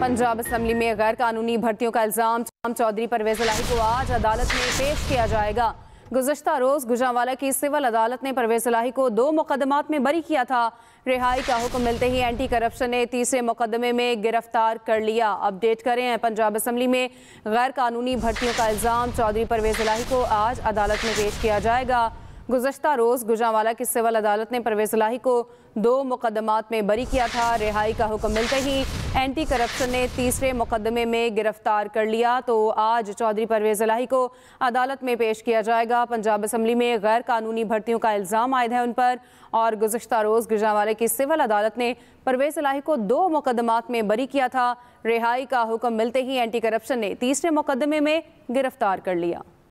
Punjab assembly में गैर कानूनी भर्तियों का इल्ज़ाम चौधरी परवेज लाही को आज अदालत में पेश किया जाएगा गुजशत रोज गुजावाला की सिविल अदालत ने परवेज अलाही को दो मुकदमात में बरी किया था रिहाई का हुक्म मिलते ही एंटी करप्शन ने तीसरे मुकदमे में गिरफ्तार कर लिया अपडेट करें पंजाब असम्बली में गैर कानूनी भर्तियों का इल्ज़ाम चौधरी परवेज अलाही को आज अदालत में पेश किया जाएगा गुजशत रोज़ गुजावाला की सिविल अदालत ने परवेज लाही को दो मुकदमात में बरी किया था रिहाई का हुक्म मिलते ही एंटी करप्शन ने तीसरे मुकदमे में गिरफ्तार कर लिया तो आज चौधरी परवेज लाही को अदालत में पेश किया जाएगा पंजाब असम्बली में गैर कानूनी भर्तियों का इल्ज़ाम आयद है उन पर और गुजशत रोज़ गुजावाला की सिविल अदालत ने परवेज लाही को दो मुकदमात में बरी किया था रिहाई का हुक्म मिलते ही एंटी करप्शन ने तीसरे मुकदमे में गिरफ्तार कर लिया